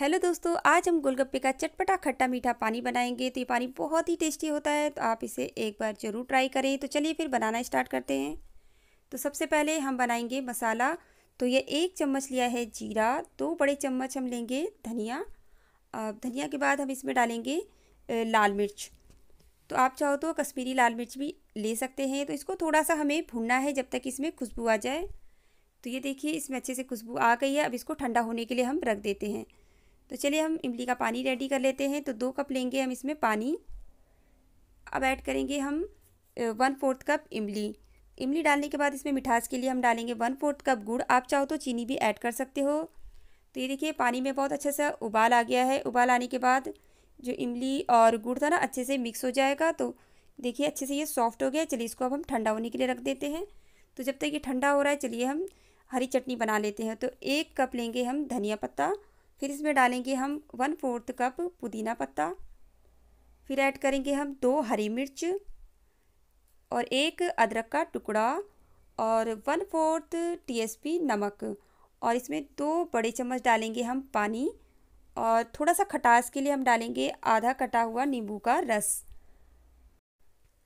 hello दोस्तों आज हम गोलगप्पे का चटपटा खट्टा मीठा पानी बनाएंगे तो ये पानी बहुत ही टेस्टी होता है तो आप इसे एक बार ज़रूर ट्राई करें तो चलिए फिर बनाना स्टार्ट करते हैं तो सबसे पहले हम बनाएंगे मसाला तो ये एक चम्मच लिया है जीरा दो बड़े चम्मच हम लेंगे धनिया धनिया के बाद हम इसमें डालेंगे लाल मिर्च तो आप चाहो तो कश्मीरी लाल मिर्च भी ले सकते हैं तो इसको थोड़ा सा हमें भूनना है जब तक इसमें खुशबू आ जाए तो ये देखिए इसमें अच्छे से खुशबू आ गई है अब इसको ठंडा होने के लिए हम रख देते हैं तो चलिए हम इमली का पानी रेडी कर लेते हैं तो दो कप लेंगे हम इसमें पानी अब ऐड करेंगे हम वन फोर्थ कप इमली इमली डालने के बाद इसमें मिठास के लिए हम डालेंगे वन फोर्थ कप गुड़ आप चाहो तो चीनी भी ऐड कर सकते हो तो ये देखिए पानी में बहुत अच्छा सा उबाल आ गया है उबाल आने के बाद जो इमली और गुड़ था ना अच्छे से मिक्स हो जाएगा तो देखिए अच्छे से ये सॉफ्ट हो गया चलिए इसको अब हम ठंडा होने के लिए रख देते हैं तो जब तक ये ठंडा हो रहा है चलिए हम हरी चटनी बना लेते हैं तो एक कप लेंगे हम धनिया पत्ता फिर इसमें डालेंगे हम वन फोर्थ कप पुदीना पत्ता फिर ऐड करेंगे हम दो हरी मिर्च और एक अदरक का टुकड़ा और वन फोर्थ टीएसपी नमक और इसमें दो बड़े चम्मच डालेंगे हम पानी और थोड़ा सा खटास के लिए हम डालेंगे आधा कटा हुआ नींबू का रस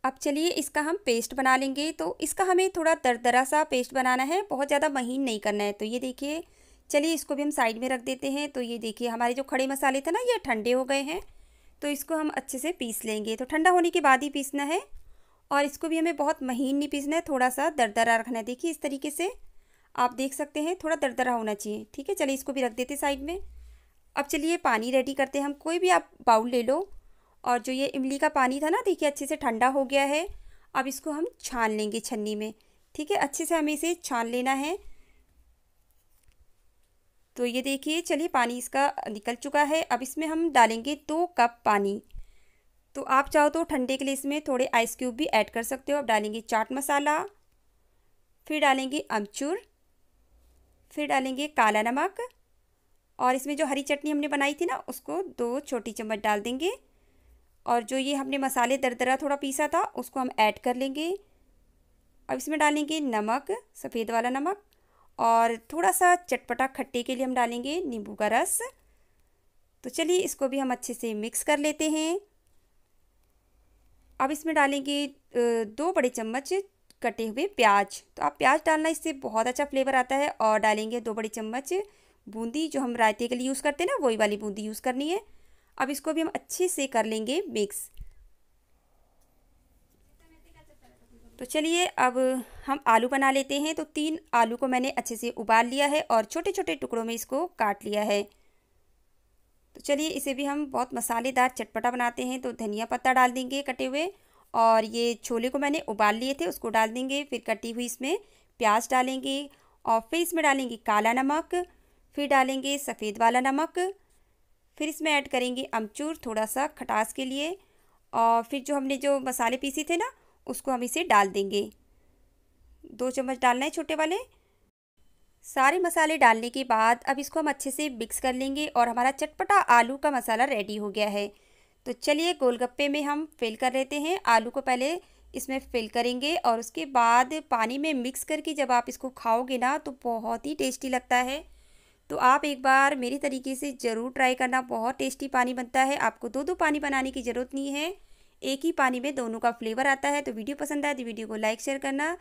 अब चलिए इसका हम पेस्ट बना लेंगे तो इसका हमें थोड़ा दरदरा सा पेस्ट बनाना है बहुत ज़्यादा महीन नहीं करना है तो ये देखिए चलिए इसको भी हम साइड में रख देते हैं तो ये देखिए हमारे जो खड़े मसाले थे ना ये ठंडे हो गए हैं तो इसको हम अच्छे से पीस लेंगे तो ठंडा होने के बाद ही पीसना है और इसको भी हमें बहुत महीन नहीं पीसना है थोड़ा सा दरदरा रखना है देखिए इस तरीके से आप देख सकते हैं थोड़ा दरदरा होना चाहिए ठीक है चलिए इसको भी रख देते साइड में अब चलिए पानी रेडी करते हैं हम कोई भी आप बाउल ले लो और जो ये इमली का पानी था ना देखिए अच्छे से ठंडा हो गया है अब इसको हम छान लेंगे छन्नी में ठीक है अच्छे से हमें इसे छान लेना है तो ये देखिए चलिए पानी इसका निकल चुका है अब इसमें हम डालेंगे दो कप पानी तो आप चाहो तो ठंडे के लिए इसमें थोड़े आइस क्यूब भी ऐड कर सकते हो अब डालेंगे चाट मसाला फिर डालेंगे अमचूर फिर डालेंगे काला नमक और इसमें जो हरी चटनी हमने बनाई थी ना उसको दो छोटी चम्मच डाल देंगे और जो ये हमने मसाले दरदरा थोड़ा पीसा था उसको हम ऐड कर लेंगे अब इसमें डालेंगे नमक सफ़ेद वाला नमक और थोड़ा सा चटपटा खट्टे के लिए हम डालेंगे नींबू का रस तो चलिए इसको भी हम अच्छे से मिक्स कर लेते हैं अब इसमें डालेंगे दो बड़े चम्मच कटे हुए प्याज तो आप प्याज डालना इससे बहुत अच्छा फ्लेवर आता है और डालेंगे दो बड़े चम्मच बूंदी जो हम रायते के लिए यूज़ करते हैं ना वही वाली बूंदी यूज़ करनी है अब इसको भी हम अच्छे से कर लेंगे मिक्स तो चलिए अब हम आलू बना लेते हैं तो तीन आलू को मैंने अच्छे से उबाल लिया है और छोटे छोटे टुकड़ों में इसको काट लिया है तो चलिए इसे भी हम बहुत मसालेदार चटपटा बनाते हैं तो धनिया पत्ता डाल देंगे कटे हुए और ये छोले को मैंने उबाल लिए थे उसको डाल देंगे फिर कटी हुई इसमें प्याज डालेंगे और फिर इसमें डालेंगे काला नमक फिर डालेंगे सफ़ेद वाला नमक फिर इसमें ऐड करेंगे अमचूर थोड़ा सा खटास के लिए और फिर जो हमने जो मसाले पीसी थे ना उसको हम इसे डाल देंगे दो चम्मच डालना है छोटे वाले सारे मसाले डालने के बाद अब इसको हम अच्छे से मिक्स कर लेंगे और हमारा चटपटा आलू का मसाला रेडी हो गया है तो चलिए गोलगप्पे में हम फिल कर लेते हैं आलू को पहले इसमें फिल करेंगे और उसके बाद पानी में मिक्स करके जब आप इसको खाओगे ना तो बहुत ही टेस्टी लगता है तो आप एक बार मेरे तरीके से ज़रूर ट्राई करना बहुत टेस्टी पानी बनता है आपको दो दो पानी बनाने की ज़रूरत नहीं है एक ही पानी में दोनों का फ्लेवर आता है तो वीडियो पसंद आए तो वीडियो को लाइक शेयर करना